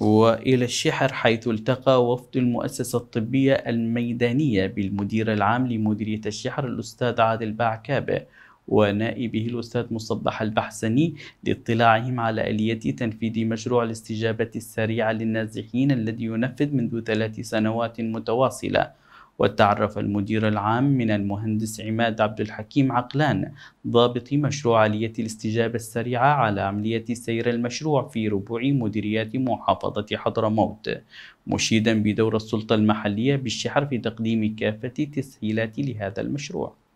وإلى الشحر حيث التقى وفد المؤسسة الطبية الميدانية بالمدير العام لمديرية الشحر الأستاذ عادل باعكابة ونائبه الأستاذ مصبح البحسني لاطلاعهم على آلية تنفيذ مشروع الاستجابة السريعة للنازحين الذي ينفذ منذ ثلاث سنوات متواصلة وتعرف المدير العام من المهندس عماد عبد الحكيم عقلان ضابط مشروع آلية الاستجابة السريعة على عملية سير المشروع في ربوع مديريات محافظة حضرموت مشيدا بدور السلطة المحلية بالشحر في تقديم كافة التسهيلات لهذا المشروع